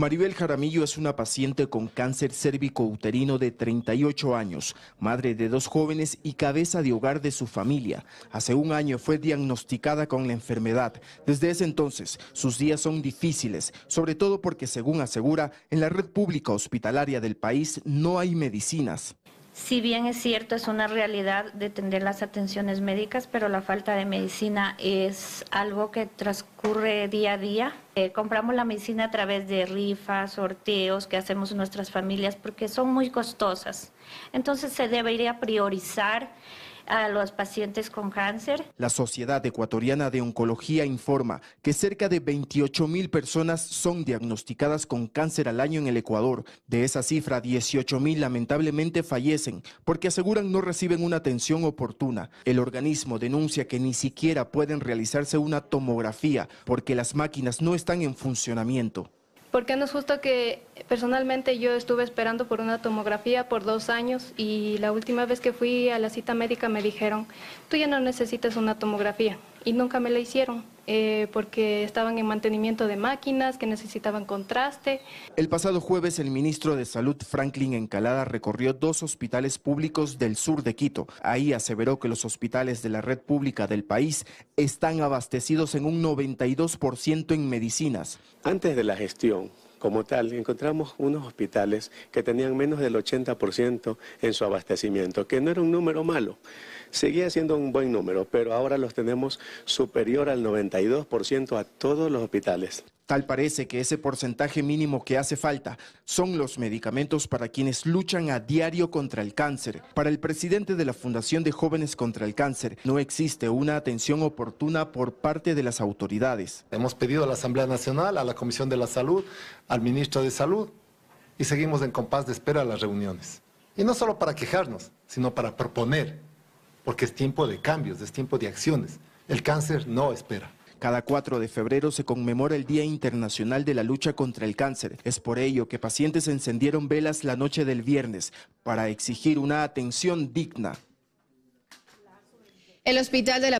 Maribel Jaramillo es una paciente con cáncer cérvico-uterino de 38 años, madre de dos jóvenes y cabeza de hogar de su familia. Hace un año fue diagnosticada con la enfermedad. Desde ese entonces, sus días son difíciles, sobre todo porque, según asegura, en la red pública hospitalaria del país no hay medicinas. Si bien es cierto, es una realidad detener las atenciones médicas, pero la falta de medicina es algo que transcurre día a día. Eh, compramos la medicina a través de rifas, sorteos que hacemos nuestras familias porque son muy costosas. Entonces se debería priorizar a los pacientes con cáncer. La Sociedad Ecuatoriana de Oncología informa que cerca de 28 mil personas son diagnosticadas con cáncer al año en el Ecuador. De esa cifra, 18 mil lamentablemente fallecen porque aseguran no reciben una atención oportuna. El organismo denuncia que ni siquiera pueden realizarse una tomografía porque las máquinas no están en funcionamiento porque no es justo que personalmente yo estuve esperando por una tomografía por dos años y la última vez que fui a la cita médica me dijeron, tú ya no necesitas una tomografía y nunca me la hicieron. Eh, porque estaban en mantenimiento de máquinas que necesitaban contraste. El pasado jueves el ministro de Salud Franklin Encalada recorrió dos hospitales públicos del sur de Quito. Ahí aseveró que los hospitales de la red pública del país están abastecidos en un 92% en medicinas. Antes de la gestión como tal, encontramos unos hospitales que tenían menos del 80% en su abastecimiento, que no era un número malo, seguía siendo un buen número, pero ahora los tenemos superior al 92% a todos los hospitales. Tal parece que ese porcentaje mínimo que hace falta son los medicamentos para quienes luchan a diario contra el cáncer. Para el presidente de la Fundación de Jóvenes contra el Cáncer, no existe una atención oportuna por parte de las autoridades. Hemos pedido a la Asamblea Nacional, a la Comisión de la Salud, al ministro de Salud y seguimos en compás de espera a las reuniones. Y no solo para quejarnos, sino para proponer, porque es tiempo de cambios, es tiempo de acciones. El cáncer no espera. Cada 4 de febrero se conmemora el Día Internacional de la Lucha contra el Cáncer. Es por ello que pacientes encendieron velas la noche del viernes para exigir una atención digna. El hospital de la